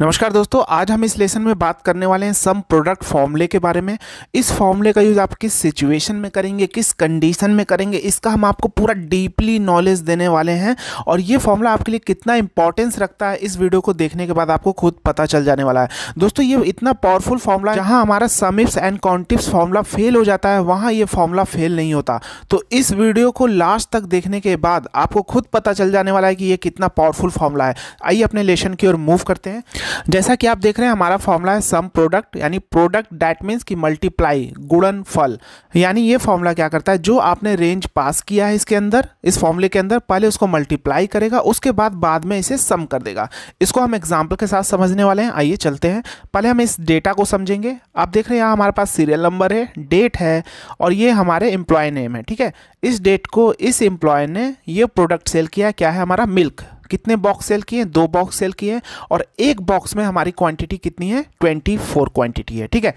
नमस्कार दोस्तों आज हम इस लेसन में बात करने वाले हैं सम प्रोडक्ट फॉर्मूले के बारे में इस फॉर्मूले का यूज़ आप किस सिचुएशन में करेंगे किस कंडीशन में करेंगे इसका हम आपको पूरा डीपली नॉलेज देने वाले हैं और ये फॉर्मूला आपके लिए कितना इंपॉर्टेंस रखता है इस वीडियो को देखने के बाद आपको खुद पता चल जाने वाला है दोस्तों ये इतना पावरफुल फॉर्मूला जहाँ हमारा समिप्स एंड कॉन्टिप्स फॉर्मूला फेल हो जाता है वहाँ ये फॉर्मूला फेल नहीं होता तो इस वीडियो को लास्ट तक देखने के बाद आपको खुद पता चल जाने वाला है कि ये कितना पावरफुल फॉर्मूला है आइए अपने लेसन की ओर मूव करते हैं जैसा कि आप देख रहे हैं हमारा फॉर्मूला है सम प्रोडक्ट यानी प्रोडक्ट डैट मीन्स कि मल्टीप्लाई गुणन फल यानी ये फॉर्मूला क्या करता है जो आपने रेंज पास किया है इसके अंदर इस फॉर्मूले के अंदर पहले उसको मल्टीप्लाई करेगा उसके बाद बाद में इसे सम कर देगा इसको हम एग्जाम्पल के साथ समझने वाले हैं आइए चलते हैं पहले हम इस डेटा को समझेंगे आप देख रहे हैं यहाँ हमारे पास सीरियल नंबर है डेट है और ये हमारे एम्प्लॉय नेम है ठीक है इस डेट को इस एम्प्लॉय ने ये प्रोडक्ट सेल किया क्या है हमारा मिल्क कितने बॉक्स सेल किए दो बॉक्स सेल किए और एक बॉक्स में हमारी क्वांटिटी कितनी है 24 क्वांटिटी है ठीक है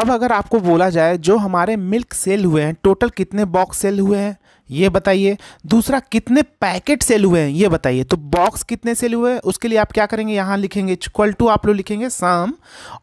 अब अगर आपको बोला जाए जो हमारे मिल्क सेल हुए हैं टोटल कितने बॉक्स सेल हुए हैं ये बताइए दूसरा कितने पैकेट सेल हुए हैं ये बताइए तो बॉक्स कितने सेल हुए हैं उसके लिए आप क्या करेंगे यहाँ लिखेंगे इक्वल टू आप लोग लिखेंगे साम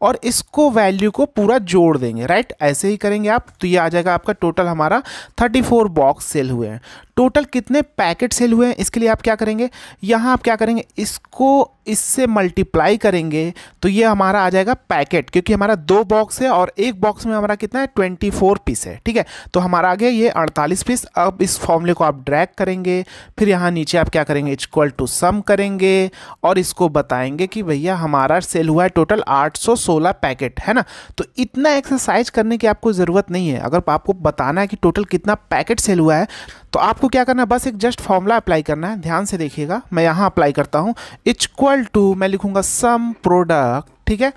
और इसको वैल्यू को पूरा जोड़ देंगे राइट ऐसे ही करेंगे आप तो ये आ जाएगा आपका टोटल हमारा थर्टी फोर बॉक्स सेल हुए हैं टोटल कितने पैकेट सेल हुए हैं इसके लिए आप क्या करेंगे यहाँ आप क्या करेंगे इसको इससे मल्टीप्लाई करेंगे तो ये हमारा आ जाएगा पैकेट क्योंकि हमारा दो बॉक्स है और एक बॉक्स में हमारा कितना है ट्वेंटी फोर पीस है ठीक है तो हमारा आ गया ये अड़तालीस पीस अब इस फॉर्मूले को आप ड्रैग करेंगे फिर यहाँ नीचे आप क्या करेंगे इक्वल टू सम करेंगे और इसको बताएंगे कि भैया हमारा सेल हुआ है टोटल आठ सौ सोलह पैकेट है ना तो इतना एक्सरसाइज करने की आपको ज़रूरत नहीं है अगर आपको बताना है कि टोटल कितना पैकेट सेल हुआ है तो आपको क्या करना है बस एक जस्ट फॉर्मूला अप्लाई करना है ध्यान से देखिएगा मैं यहाँ अप्लाई करता हूँ इक्वल टू मैं लिखूँगा सम प्रोडक्ट ठीक है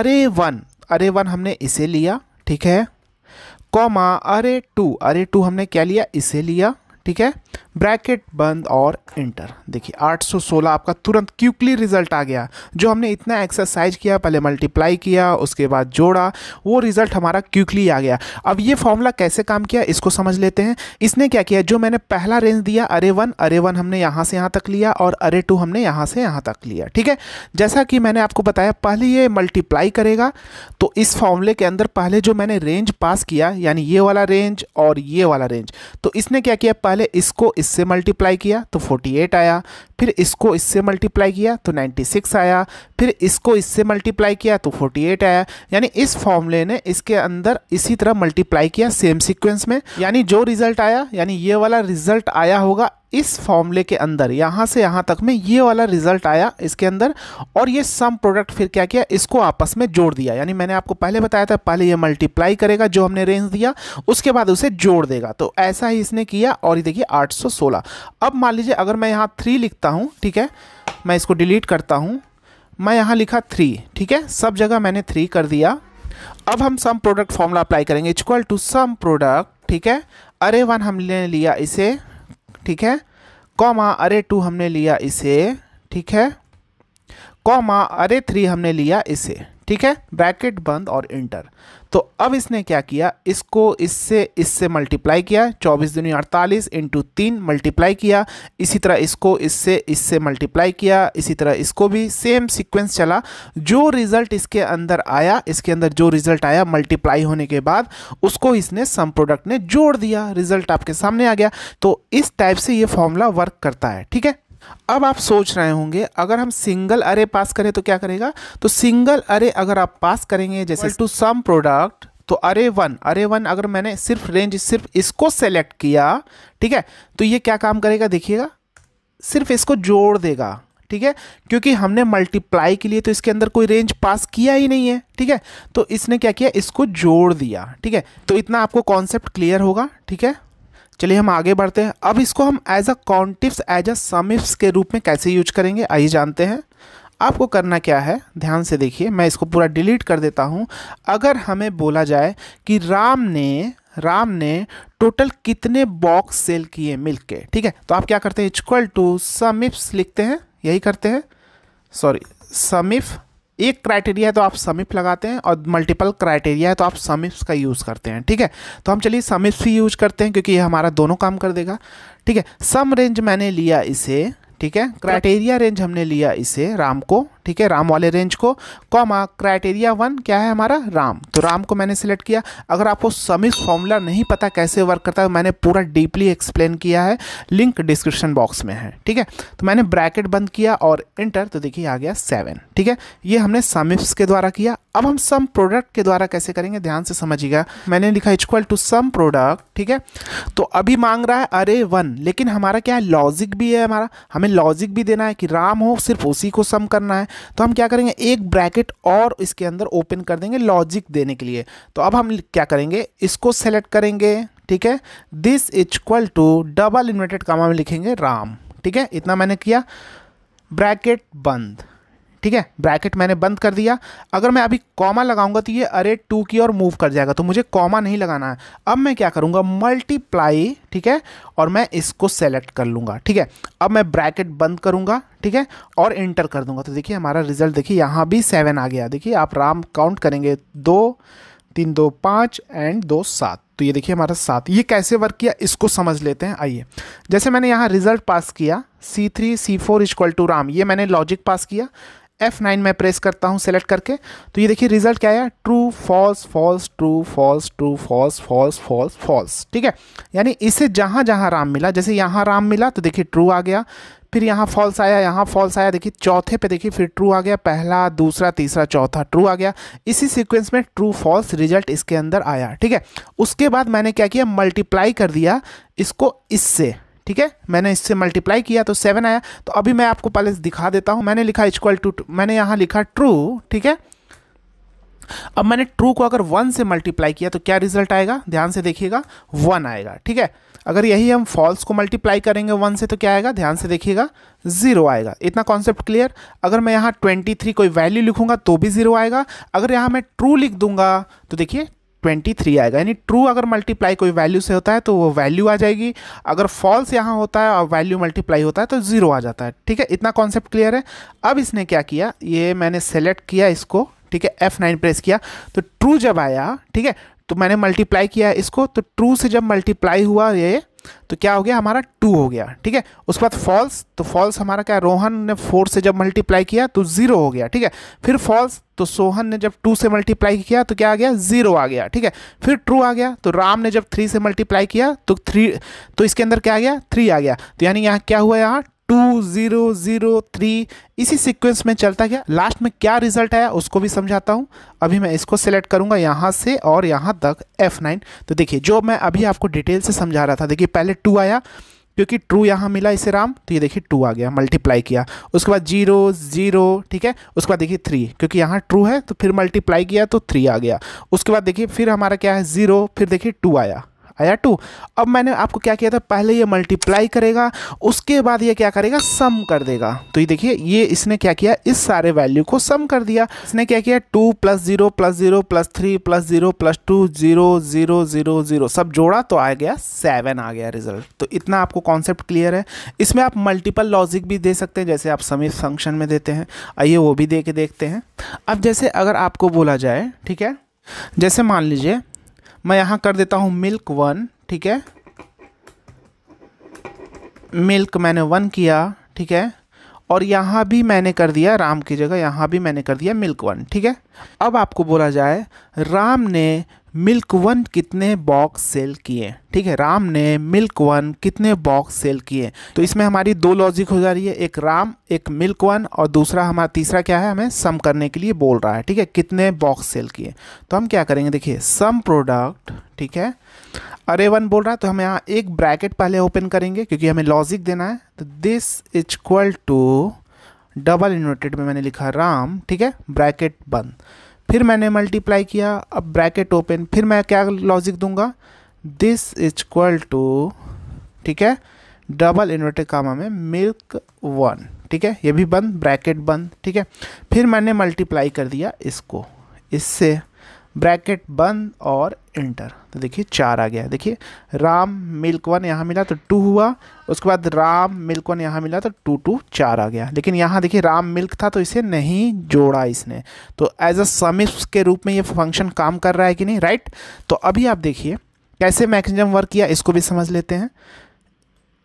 अरे वन अरे वन हमने इसे लिया ठीक है कॉमा अरे टू अरे टू हमने क्या लिया इसे लिया ठीक है ब्रैकेट बंद और इंटर देखिए 816 आपका तुरंत क्यूकली रिजल्ट आ गया जो हमने इतना एक्सरसाइज किया पहले मल्टीप्लाई किया उसके बाद जोड़ा वो रिजल्ट हमारा क्यूकली आ गया अब ये फॉर्मूला कैसे काम किया इसको समझ लेते हैं इसने क्या किया जो मैंने पहला रेंज दिया अरे वन अरे वन हमने यहाँ से यहाँ तक लिया और अरे टू हमने यहाँ से यहाँ तक लिया ठीक है जैसा कि मैंने आपको बताया पहले ये मल्टीप्लाई करेगा तो इस फॉर्मूले के अंदर पहले जो मैंने रेंज पास किया यानी ये वाला रेंज और ये वाला रेंज तो इसने क्या किया पहले पहले इसको इससे मल्टीप्लाई किया तो 48 आया फिर इसको इससे मल्टीप्लाई किया तो 96 आया फिर इसको इससे मल्टीप्लाई किया तो 48 आया यानी इस फॉर्मूले ने इसके अंदर इसी तरह मल्टीप्लाई किया सेम सीक्वेंस में यानी जो रिजल्ट आया यानी ये वाला रिजल्ट आया होगा इस फॉर्मूले के अंदर यहाँ से यहाँ तक में ये वाला रिजल्ट आया इसके अंदर और ये सम प्रोडक्ट फिर क्या किया इसको आपस में जोड़ दिया यानी मैंने आपको पहले बताया था पहले ये मल्टीप्लाई करेगा जो हमने रेंज दिया उसके बाद उसे जोड़ देगा तो ऐसा ही इसने किया और ये देखिए 816 अब मान लीजिए अगर मैं यहाँ थ्री लिखता हूँ ठीक है मैं इसको डिलीट करता हूँ मैं यहाँ लिखा थ्री ठीक है सब जगह मैंने थ्री कर दिया अब हम सम प्रोडक्ट फॉर्मूला अप्लाई करेंगे इक्वल टू सम प्रोडक्ट ठीक है अरे वन हमने लिया इसे ठीक है कॉमा अरे टू हमने लिया इसे ठीक है कॉमा अरे थ्री हमने लिया इसे ठीक है ब्रैकेट बंद और इंटर तो अब इसने क्या किया इसको इससे इससे मल्टीप्लाई किया चौबीस दूनी अड़तालीस इंटू तीन मल्टीप्लाई किया इसी तरह इसको इससे इससे मल्टीप्लाई किया इसी तरह इसको भी सेम सीक्वेंस चला जो रिज़ल्ट इसके अंदर आया इसके अंदर जो रिज़ल्ट आया मल्टीप्लाई होने के बाद उसको इसने सम प्रोडक्ट ने जोड़ दिया रिज़ल्ट आपके सामने आ गया तो इस टाइप से ये फॉर्मूला वर्क करता है ठीक है अब आप सोच रहे होंगे अगर हम सिंगल अरे पास करें तो क्या करेगा तो सिंगल अरे अगर आप पास करेंगे जैसे टू सम प्रोडक्ट तो अरे वन अरे वन अगर मैंने सिर्फ रेंज सिर्फ इसको सेलेक्ट किया ठीक है तो ये क्या काम करेगा देखिएगा सिर्फ इसको जोड़ देगा ठीक है क्योंकि हमने मल्टीप्लाई के लिए तो इसके अंदर कोई रेंज पास किया ही नहीं है ठीक है तो इसने क्या किया इसको जोड़ दिया ठीक है तो इतना आपको कॉन्सेप्ट क्लियर होगा ठीक है चलिए हम आगे बढ़ते हैं अब इसको हम एज अ कॉन्टिप्स एज अ समिप्स के रूप में कैसे यूज करेंगे आइए जानते हैं आपको करना क्या है ध्यान से देखिए मैं इसको पूरा डिलीट कर देता हूँ अगर हमें बोला जाए कि राम ने राम ने टोटल कितने बॉक्स सेल किए मिल्क के ठीक है तो आप क्या करते हैं इक्वल टू समिप्स लिखते हैं यही करते हैं सॉरी समिफ एक क्राइटेरिया है तो आप समिप लगाते हैं और मल्टीपल क्राइटेरिया है तो आप समिप्स का यूज़ करते हैं ठीक है तो हम चलिए समिप्स ही यूज करते हैं क्योंकि ये हमारा दोनों काम कर देगा ठीक है सम रेंज मैंने लिया इसे ठीक है क्राइटेरिया रेंज हमने लिया इसे राम को ठीक है राम वाले रेंज को कॉमा क्राइटेरिया वन क्या है हमारा राम तो राम को मैंने सिलेक्ट किया अगर आपको समिस फॉर्मूला नहीं पता कैसे वर्क करता है तो मैंने पूरा डीपली एक्सप्लेन किया है लिंक डिस्क्रिप्शन बॉक्स में है ठीक है तो मैंने ब्रैकेट बंद किया और इंटर तो देखिए आ गया सेवन ठीक है ये हमने समिप्स के द्वारा किया अब हम सम प्रोडक्ट के द्वारा कैसे करेंगे ध्यान से समझिएगा मैंने लिखा इक्वल टू सम प्रोडक्ट ठीक है तो अभी मांग रहा है अरे वन लेकिन हमारा क्या है लॉजिक भी है हमारा हमें लॉजिक भी देना है कि राम हो सिर्फ उसी को सम करना है तो हम क्या करेंगे एक ब्रैकेट और इसके अंदर ओपन कर देंगे लॉजिक देने के लिए तो अब हम क्या करेंगे इसको सेलेक्ट करेंगे ठीक है this is equal to double inverted comma में लिखेंगे राम ठीक है इतना मैंने किया ब्रैकेट बंद ठीक है ब्रैकेट मैंने बंद कर दिया अगर मैं अभी कॉमा लगाऊंगा तो ये अरे टू की ओर मूव कर जाएगा तो मुझे कॉमा नहीं लगाना है अब मैं क्या करूँगा मल्टीप्लाई ठीक है और मैं इसको सेलेक्ट कर लूंगा ठीक है अब मैं ब्रैकेट बंद करूंगा ठीक है और इंटर कर दूंगा तो देखिए हमारा रिजल्ट देखिए यहाँ भी सेवन आ गया देखिए आप राम काउंट करेंगे दो तीन दो पाँच एंड दो सात तो ये देखिए हमारा सात ये कैसे वर्क किया इसको समझ लेते हैं आइए जैसे मैंने यहाँ रिजल्ट पास किया C3 C4 four इज्कवल to Ram ये मैंने लॉजिक पास किया F9 में प्रेस करता हूँ सेलेक्ट करके तो ये देखिए रिजल्ट क्या आया true false false true false true false false false false ठीक है यानी इसे जहाँ जहाँ राम मिला जैसे यहाँ राम मिला तो देखिए ट्रू आ गया फिर यहाँ फॉल्स आया यहाँ फॉल्स आया देखिए चौथे पे देखिए फिर ट्रू आ गया पहला दूसरा तीसरा चौथा ट्रू आ गया इसी सीक्वेंस में ट्रू फॉल्स रिजल्ट इसके अंदर आया ठीक है उसके बाद मैंने क्या किया मल्टीप्लाई कर दिया इसको इससे ठीक है मैंने इससे मल्टीप्लाई किया तो सेवन आया तो अभी मैं आपको पहले दिखा देता हूँ मैंने लिखा इक्वल टू मैंने यहाँ लिखा ट्रू ठीक है अब मैंने ट्रू को अगर वन से मल्टीप्लाई किया तो क्या रिजल्ट आएगा ध्यान से देखिएगा वन आएगा ठीक है अगर यही हम फॉल्स को मल्टीप्लाई करेंगे वन से तो क्या आएगा ध्यान से देखिएगा जीरो आएगा इतना कॉन्सेप्ट क्लियर अगर मैं यहाँ ट्वेंटी थ्री कोई वैल्यू लिखूंगा तो भी जीरो आएगा अगर यहाँ मैं ट्रू लिख दूंगा तो देखिए ट्वेंटी थ्री आएगा यानी ट्रू अगर मल्टीप्लाई कोई वैल्यू से होता है तो वो वैल्यू आ जाएगी अगर फॉल्स यहाँ होता है और वैल्यू मल्टीप्लाई होता है तो ज़ीरो आ जाता है ठीक है इतना कॉन्सेप्ट क्लियर है अब इसने क्या किया ये मैंने सेलेक्ट किया इसको ठीक है एफ नाइन प्रेस किया तो ट्रू जब आया ठीक है तो मैंने मल्टीप्लाई किया इसको तो ट्रू से जब मल्टीप्लाई हुआ ये तो क्या हो गया हमारा टू हो गया ठीक है उसके बाद फॉल्स तो फॉल्स हमारा क्या रोहन ने फोर से जब मल्टीप्लाई किया तो ज़ीरो हो गया ठीक है फिर फॉल्स तो सोहन ने जब टू से मल्टीप्लाई किया तो क्या आ गया ज़ीरो आ गया ठीक है फिर ट्रू आ गया तो राम ने जब थ्री से मल्टीप्लाई किया तो थ्री तो इसके अंदर क्या आ गया थ्री आ गया तो यानी यहाँ क्या हुआ यहाँ ज़ीरो ज़ीरो थ्री इसी सीक्वेंस में चलता गया लास्ट में क्या रिजल्ट आया उसको भी समझाता हूँ अभी मैं इसको सेलेक्ट करूँगा यहाँ से और यहाँ तक एफ़ नाइन तो देखिए जो मैं अभी आपको डिटेल से समझा रहा था देखिए पहले टू आया क्योंकि ट्रू यहाँ मिला इसे राम तो ये देखिए टू आ गया मल्टीप्लाई किया उसके बाद जीरो जीरो ठीक है उसके बाद देखिए थ्री क्योंकि यहाँ ट्रू है तो फिर मल्टीप्लाई किया तो थ्री आ गया उसके बाद देखिए फिर हमारा क्या है ज़ीरो फिर देखिए टू आया आया टू अब मैंने आपको क्या किया था पहले ये मल्टीप्लाई करेगा उसके बाद ये क्या करेगा सम कर देगा तो ये देखिए ये इसने क्या किया इस सारे वैल्यू को सम कर दिया इसने क्या किया two plus zero plus zero plus three plus zero plus two zero zero zero zero सब जोड़ा तो आ गया सेवन आ गया रिजल्ट तो इतना आपको कॉन्सेप्ट क्लियर है इसमें आप मल्टीपल लॉजिक भी दे सकते हैं जैसे आप समीप फंक्शन में देते हैं आइए वो भी दे के देखते हैं अब जैसे अगर आपको बोला जाए ठीक है जैसे मान लीजिए मैं यहाँ कर देता हूँ मिल्क वन ठीक है मिल्क मैंने वन किया ठीक है और यहाँ भी मैंने कर दिया राम की जगह यहाँ भी मैंने कर दिया मिल्क वन ठीक है अब आपको बोला जाए राम ने मिल्क वन कितने बॉक्स सेल किए ठीक है राम ने मिल्क वन कितने बॉक्स सेल किए तो इसमें हमारी दो लॉजिक हो जा रही है एक राम एक मिल्क वन और दूसरा हमारा तीसरा क्या है हमें सम करने के लिए बोल रहा है ठीक है कितने बॉक्स सेल किए तो हम क्या करेंगे देखिए सम प्रोडक्ट ठीक है अरे वन बोल रहा है तो हम यहाँ एक ब्रैकेट पहले ओपन करेंगे क्योंकि हमें लॉजिक देना है तो this is equal to double inverted में मैंने लिखा राम ठीक है ब्रैकेट बंद फिर मैंने मल्टीप्लाई किया अब ब्रैकेट ओपन फिर मैं क्या लॉजिक दूंगा दिस इज इक्वल टू ठीक है डबल इन्वर्टेड कामा में मिल्क वन ठीक है ये भी बंद ब्रैकेट बंद ठीक है फिर मैंने मल्टीप्लाई कर दिया इसको इससे ब्रैकेट बंद और इंटर तो देखिए चार आ गया देखिए राम मिल्क वन यहाँ मिला तो टू हुआ उसके बाद राम मिल्क वन यहाँ मिला तो टू टू चार आ गया लेकिन यहाँ देखिए राम मिल्क था तो इसे नहीं जोड़ा इसने तो एज अ समिप्स के रूप में ये फंक्शन काम कर रहा है कि नहीं राइट तो अभी आप देखिए कैसे मैकेजम वर्क किया इसको भी समझ लेते हैं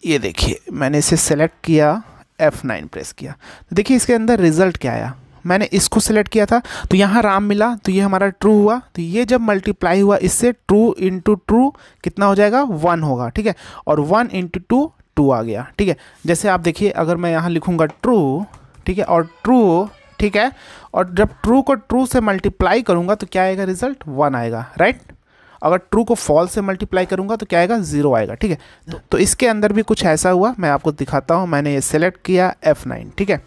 ये देखिए मैंने इसे सेलेक्ट किया F9 प्रेस किया तो देखिए इसके अंदर रिजल्ट क्या आया मैंने इसको सेलेक्ट किया था तो यहाँ राम मिला तो ये हमारा ट्रू हुआ तो ये जब मल्टीप्लाई हुआ इससे ट्रू इंटू ट्रू कितना हो जाएगा वन होगा ठीक है और वन इंटू टू टू आ गया ठीक है जैसे आप देखिए अगर मैं यहाँ लिखूँगा ट्रू ठीक है और ट्रू ठीक है और जब ट्रू को ट्रू से मल्टीप्लाई करूँगा तो क्या आएगा रिजल्ट वन आएगा राइट अगर ट्रू को फॉल से मल्टीप्लाई करूंगा तो क्या आएगा जीरो तो आएगा ठीक है तो, तो इसके अंदर भी कुछ ऐसा हुआ मैं आपको दिखाता हूँ मैंने ये सेलेक्ट किया एफ़ नाइन ठीक है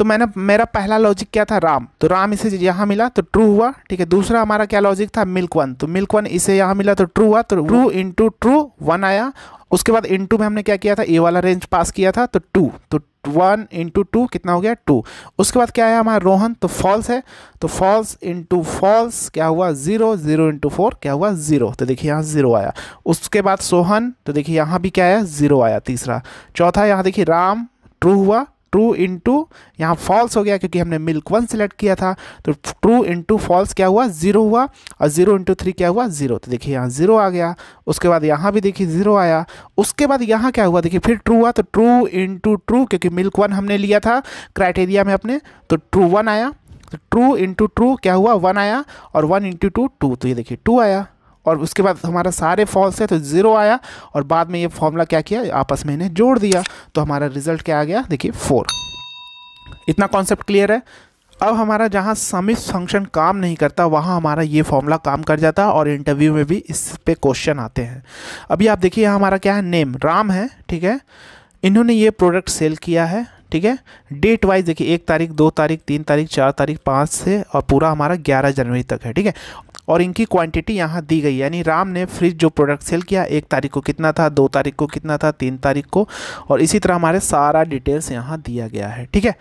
तो मैंने मेरा पहला लॉजिक क्या था राम तो राम इसे यहाँ मिला तो ट्रू हुआ ठीक है दूसरा हमारा क्या लॉजिक था मिल्क वन तो मिल्क वन इसे यहाँ मिला तो ट्रू हुआ तो ट्रू इंटू ट्रू वन आया उसके बाद इंटू में हमने क्या किया था ए वाला रेंज पास किया था तो टू तो वन इंटू टू कितना हो गया टू उसके बाद क्या आया हमारा रोहन तो फॉल्स है तो फॉल्स इंटू फॉल्स क्या हुआ जीरो जीरो इंटू फोर क्या हुआ जीरो तो देखिए यहाँ जीरो आया उसके बाद सोहन तो देखिए यहाँ भी क्या आया जीरो आया तीसरा चौथा यहाँ देखिए राम ट्रू हुआ ट्रू इंटू यहाँ फॉल्स हो गया क्योंकि हमने मिल्क वन सेलेक्ट किया था तो ट्रू इंटू फॉल्स क्या हुआ जीरो हुआ और जीरो इंटू थ्री क्या हुआ जीरो तो देखिए यहाँ जीरो आ गया उसके बाद यहाँ भी देखिए जीरो आया उसके बाद यहाँ क्या हुआ देखिए फिर ट्रू हुआ तो ट्रू इंटू ट्रू क्योंकि मिल्क वन हमने लिया था क्राइटेरिया में अपने तो ट्रू वन आया तो ट्रू इंटू ट्रू क्या हुआ वन आया और वन इंटू टू टू तो ये देखिए टू आया और उसके बाद हमारा सारे फॉल्स है तो ज़ीरो आया और बाद में ये फॉर्मूला क्या किया आपस में इन्हें जोड़ दिया तो हमारा रिजल्ट क्या आ गया देखिए फोर इतना कॉन्सेप्ट क्लियर है अब हमारा जहाँ समिस फंक्शन काम नहीं करता वहाँ हमारा ये फॉर्मूला काम कर जाता है और इंटरव्यू में भी इस पे क्वेश्चन आते हैं अभी आप देखिए हमारा क्या है नेम राम है ठीक है इन्होंने ये प्रोडक्ट सेल किया है ठीक है डेट वाइज देखिए एक तारीख दो तारीख तीन तारीख चार तारीख पाँच से और पूरा हमारा ग्यारह जनवरी तक है ठीक है और इनकी क्वांटिटी यहाँ दी गई यानी राम ने फ्रिज जो प्रोडक्ट सेल किया एक तारीख को कितना था दो तारीख को कितना था तीन तारीख को और इसी तरह हमारे सारा डिटेल्स यहाँ दिया गया है ठीक है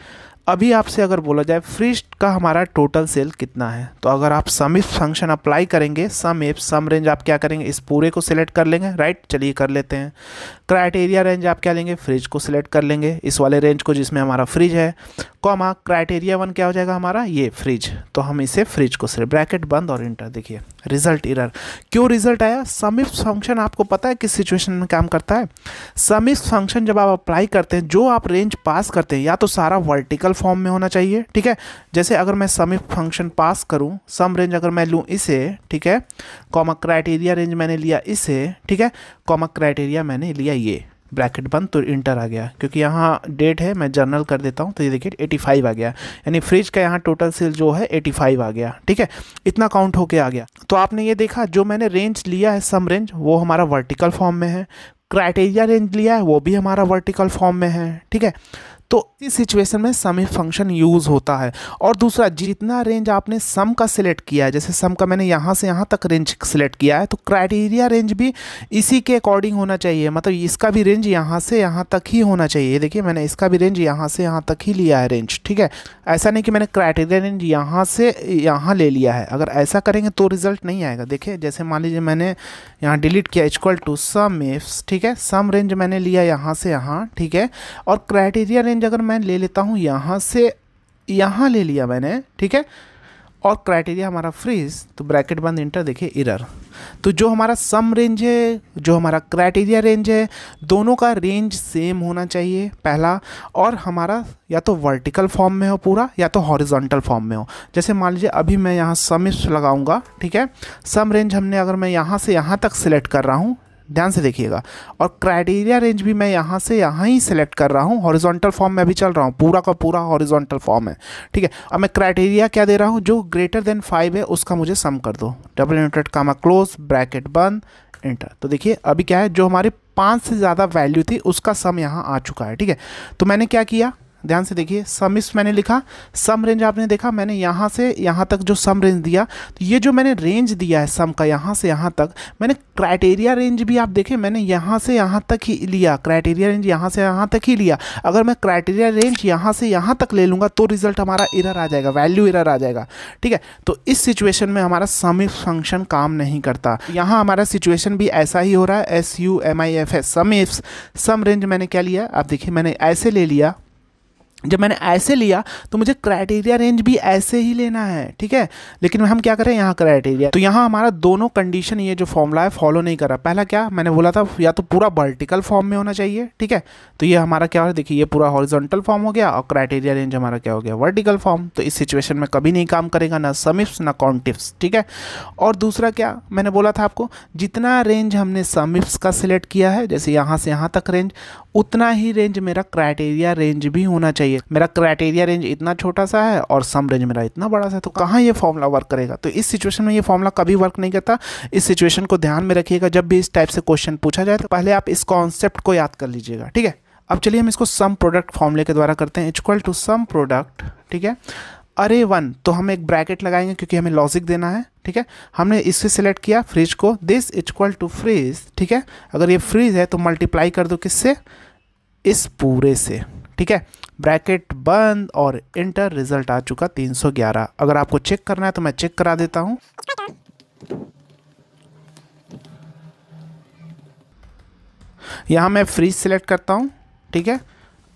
अभी आपसे अगर बोला जाए फ्रिज का हमारा टोटल सेल कितना है तो अगर आप सम इफ फंक्शन अप्लाई करेंगे सम इफ सम रेंज आप क्या करेंगे इस पूरे को सिलेक्ट कर लेंगे राइट चलिए कर लेते हैं क्राइटेरिया रेंज आप क्या लेंगे फ्रिज को सिलेक्ट कर लेंगे इस वाले रेंज को जिसमें हमारा फ्रिज है कॉमा क्राइटेरिया वन क्या हो जाएगा हमारा ये फ्रिज तो हम इसे फ्रिज को सिर्फ ब्रैकेट बंद और इंटर देखिए रिजल्ट इरर क्यों रिजल्ट आया समिप्स फंक्शन आपको पता है किस सिचुएशन में काम करता है समिप्स फंक्शन जब आप अप्लाई करते हैं जो आप रेंज पास करते हैं या तो सारा वर्टिकल फॉर्म में होना चाहिए ठीक है जैसे अगर मैं समिप फंक्शन पास करूँ सम रेंज अगर मैं लूँ इसे ठीक है कॉमा क्राइटेरिया रेंज मैंने लिया इसे ठीक है कॉमा क्राइटेरिया मैंने लिया ये ब्रैकेट बंद तो इंटर आ गया क्योंकि यहाँ डेट है मैं जर्नल कर देता हूँ तो ये देखिए 85 आ गया यानी फ्रिज का यहाँ टोटल सेल जो है 85 आ गया ठीक है इतना काउंट होके आ गया तो आपने ये देखा जो मैंने रेंज लिया है सम रेंज वो हमारा वर्टिकल फॉर्म में है क्राइटेरिया रेंज लिया है वो भी हमारा वर्टिकल फॉर्म में है ठीक है तो इस सिचुएशन में सम फंक्शन यूज़ होता है और दूसरा जितना रेंज आपने सम का सिलेक्ट किया है जैसे सम का मैंने यहाँ से यहाँ तक रेंज सिलेक्ट किया है तो क्राइटेरिया रेंज भी इसी के अकॉर्डिंग होना चाहिए मतलब इसका भी रेंज यहाँ से यहाँ तक ही होना चाहिए देखिए मैंने इसका भी रेंज यहाँ से यहाँ तक ही लिया है रेंज ठीक है ऐसा नहीं कि मैंने क्राइटेरिया रेंज यहाँ से यहाँ ले लिया है अगर ऐसा करेंगे तो रिज़ल्ट नहीं आएगा देखिए जैसे मान लीजिए मैंने यहाँ डिलीट किया इक्वल टू सम इफ्स ठीक है सम रेंज मैंने लिया यहाँ से यहाँ ठीक है और क्राइटेरिया रेंज रेंज अगर मैं ले लेता हूँ यहाँ से यहाँ ले लिया मैंने ठीक है और क्राइटेरिया हमारा फ्रीज तो ब्रैकेट बंद इंटर देखिए इरर तो जो हमारा सम रेंज है जो हमारा क्राइटेरिया रेंज है दोनों का रेंज सेम होना चाहिए पहला और हमारा या तो वर्टिकल फॉर्म में हो पूरा या तो हॉरिजॉन्टल फॉर्म में हो जैसे मान लीजिए अभी मैं यहाँ सम लगाऊंगा ठीक है सम रेंज हमने अगर मैं यहाँ से यहाँ तक सिलेक्ट कर रहा हूँ ध्यान से देखिएगा और क्राइटेरिया रेंज भी मैं यहाँ से यहाँ ही सिलेक्ट कर रहा हूँ हॉरिजॉन्टल फॉर्म में अभी चल रहा हूँ पूरा का पूरा हॉरिजॉन्टल फॉर्म है ठीक है अब मैं क्राइटेरिया क्या दे रहा हूँ जो ग्रेटर देन फाइव है उसका मुझे सम कर दो double inverted comma close bracket बंद इंटर तो देखिए अभी क्या है जो हमारी पाँच से ज़्यादा वैल्यू थी उसका सम यहाँ आ चुका है ठीक है तो मैंने क्या किया ध्यान से देखिए सम इस मैंने लिखा सम रेंज आपने देखा मैंने यहाँ से यहाँ तक जो सम रेंज दिया तो ये जो मैंने रेंज दिया है सम का यहाँ से यहाँ तक मैंने क्राइटेरिया रेंज भी आप देखें मैंने यहाँ से यहाँ तक ही लिया क्राइटेरिया रेंज यहाँ से यहाँ तक ही लिया अगर मैं क्राइटेरिया रेंज यहाँ से यहाँ तक ले लूँगा तो रिजल्ट हमारा इरर आ जाएगा वैल्यू इरर आ जाएगा ठीक है तो इस सिचुएशन में हमारा सम इफ फंक्शन काम नहीं करता यहाँ हमारा सिचुएशन भी ऐसा ही हो रहा है S U M I F S sum ifs sum range मैंने क्या लिया आप देखिए मैंने ऐसे ले लिया जब मैंने ऐसे लिया तो मुझे क्राइटेरिया रेंज भी ऐसे ही लेना है ठीक है लेकिन हम क्या करें यहाँ क्राइटेरिया तो यहाँ हमारा दोनों कंडीशन ये जो फॉर्मूला है फॉलो नहीं कर रहा पहला क्या मैंने बोला था या तो पूरा वर्टिकल फॉर्म में होना चाहिए ठीक है तो ये हमारा क्या हो देखिए ये पूरा हॉरिजोंटल फॉर्म हो गया और क्राइटेरिया रेंज हमारा क्या हो गया वर्टिकल फॉर्म तो इस सिचुएशन में कभी नहीं काम करेगा ना समिप्स ना कॉन्टिप्स ठीक है और दूसरा क्या मैंने बोला था आपको जितना रेंज हमने समिप्स का सिलेक्ट किया है जैसे यहाँ से यहाँ तक रेंज उतना ही रेंज मेरा क्राइटेरिया रेंज भी होना चाहिए चाहिए मेरा क्राइटेरिया रेंज इतना छोटा सा है और सम रेंज मेरा इतना बड़ा सा है तो कहाँ ये फॉर्मूला वर्क करेगा तो इस सिचुएशन में ये फॉर्मूला कभी वर्क नहीं करता इस सिचुएशन को ध्यान में रखिएगा जब भी इस टाइप से क्वेश्चन पूछा जाए तो पहले आप इस कॉन्सेप्ट को याद कर लीजिएगा ठीक है अब चलिए हम इसको सम प्रोडक्ट फॉर्मूले के द्वारा करते हैं इक्वल टू सम प्रोडक्ट ठीक है अरे वन तो हम एक ब्रैकेट लगाएंगे क्योंकि हमें लॉजिक देना है ठीक है हमने इससे सिलेक्ट किया फ्रिज को दिस इक्वल टू फ्रिज ठीक है अगर ये फ्रिज है तो मल्टीप्लाई कर दो किससे इस पूरे से ठीक है ब्रैकेट बंद और इंटर रिजल्ट आ चुका 311 अगर आपको चेक करना है तो मैं चेक करा देता हूं यहां मैं फ्रीज सिलेक्ट करता हूं ठीक है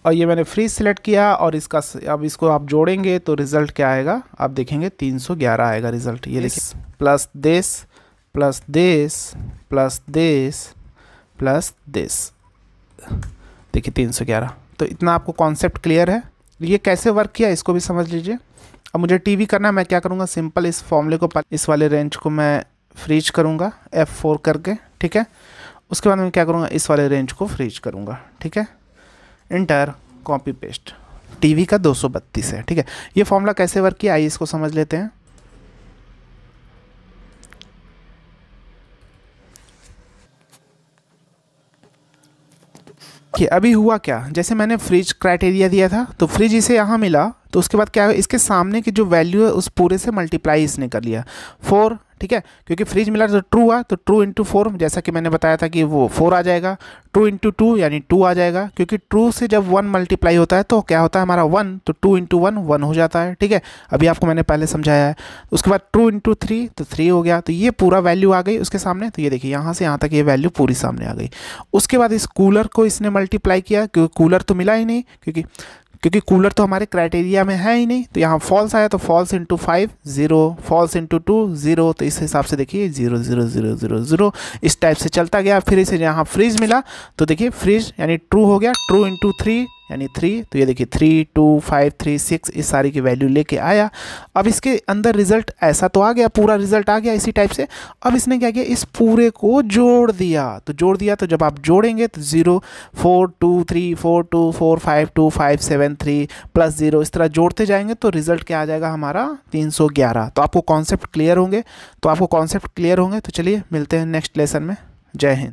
और ये मैंने फ्रीज सिलेक्ट किया और इसका अब इसको आप जोड़ेंगे तो रिज़ल्ट क्या आएगा आप देखेंगे 311 आएगा रिज़ल्ट ये देखिए plus this plus this plus this plus this देखिए तीन सौ ग्यारह तो इतना आपको कॉन्सेप्ट क्लियर है ये कैसे वर्क किया इसको भी समझ लीजिए अब मुझे टीवी करना है मैं क्या करूँगा सिंपल इस फॉर्मूले को इस वाले रेंज को मैं फ्रीज करूँगा एफ फोर करके ठीक है उसके बाद मैं क्या करूँगा इस वाले रेंज को फ्रीज करूँगा ठीक है इंटर कॉपी पेस्ट टीवी का 232 है ठीक है ये फॉर्मूला कैसे वर्क किया आइए इसको समझ लेते हैं कि अभी हुआ क्या जैसे मैंने फ्रिज क्राइटेरिया दिया था तो फ्रिज इसे यहाँ मिला तो उसके बाद क्या इसके सामने की जो वैल्यू है उस पूरे से मल्टीप्लाई इसने कर लिया फोर ठीक है क्योंकि फ्रीज मिला तो ट्रू हुआ तो ट्रू इंटू फोर जैसा कि मैंने बताया था कि वो फोर आ जाएगा ट्रू इंटू टू यानी टू आ जाएगा क्योंकि ट्रू से जब वन मल्टीप्लाई होता है तो क्या होता है हमारा वन तो टू इंटू वन वन हो जाता है ठीक है अभी आपको मैंने पहले समझाया है उसके बाद ट्रू इंटू थ्री तो थ्री हो गया तो ये पूरा वैल्यू आ गई उसके सामने तो ये देखिए यहाँ से यहाँ तक ये वैल्यू पूरी सामने आ गई उसके बाद इस कूलर को इसने मल्टीप्लाई किया क्योंकि कूलर तो मिला ही नहीं क्योंकि क्योंकि कूलर तो हमारे क्राइटेरिया में है ही नहीं तो यहाँ फॉल्स आया तो false into five zero false into two zero तो इस हिसाब से देखिए zero zero zero zero zero इस टाइप से चलता गया फिर इसे यहाँ फ्रिज मिला तो देखिए फ्रिज यानी ट्रू हो गया ट्रू इंटू थ्री यानी थ्री तो ये देखिए three two five three six इस सारी की वैल्यू लेके आया अब इसके अंदर रिजल्ट ऐसा तो आ गया पूरा रिजल्ट आ गया इसी टाइप से अब इसने क्या किया इस पूरे को जोड़ दिया तो जोड़ दिया तो जब आप जोड़ेंगे तो zero four two three four two four five two five seven three plus zero इस तरह जोड़ते जाएंगे तो रिजल्ट क्या आ जाएगा हमारा तीन सौ ग्यारह तो आपको कॉन्सेप्ट क्लियर होंगे तो आपको कॉन्सेप्ट क्लियर होंगे तो चलिए मिलते हैं नेक्स्ट लेसन में जय हिंद